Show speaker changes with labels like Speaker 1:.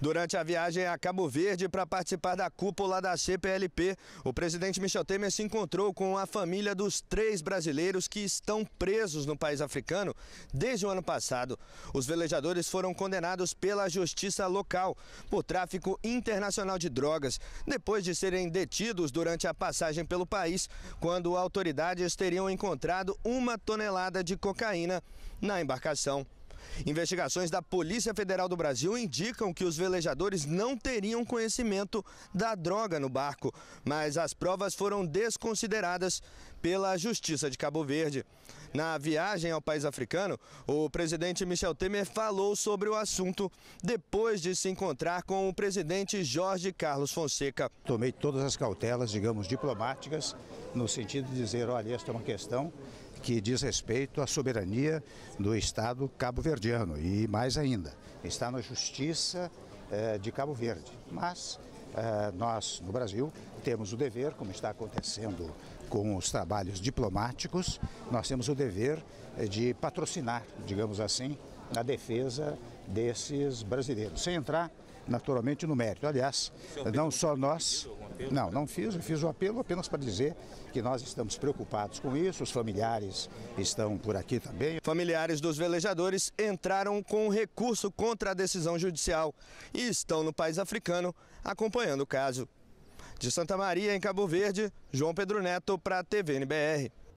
Speaker 1: Durante a viagem a Cabo Verde para participar da cúpula da CPLP, o presidente Michel Temer se encontrou com a família dos três brasileiros que estão presos no país africano desde o ano passado. Os velejadores foram condenados pela justiça local por tráfico internacional de drogas, depois de serem detidos durante a passagem pelo país, quando autoridades teriam encontrado uma tonelada de cocaína na embarcação. Investigações da Polícia Federal do Brasil indicam que os velejadores não teriam conhecimento da droga no barco, mas as provas foram desconsideradas pela Justiça de Cabo Verde. Na viagem ao país africano, o presidente Michel Temer falou sobre o assunto depois de se encontrar com o presidente Jorge Carlos Fonseca.
Speaker 2: Tomei todas as cautelas, digamos, diplomáticas, no sentido de dizer, olha, esta é uma questão que diz respeito à soberania do Estado cabo-verdiano e mais ainda, está na justiça eh, de Cabo Verde. Mas eh, nós, no Brasil, temos o dever, como está acontecendo com os trabalhos diplomáticos, nós temos o dever eh, de patrocinar, digamos assim, a defesa desses brasileiros, sem entrar naturalmente no mérito. Aliás, não só nós apelo? Não, não fiz, fiz o apelo apenas para dizer que nós estamos preocupados com isso, os familiares estão por aqui
Speaker 1: também. Familiares dos velejadores entraram com recurso contra a decisão judicial e estão no país africano acompanhando o caso. De Santa Maria, em Cabo Verde, João Pedro Neto para a TVNBR.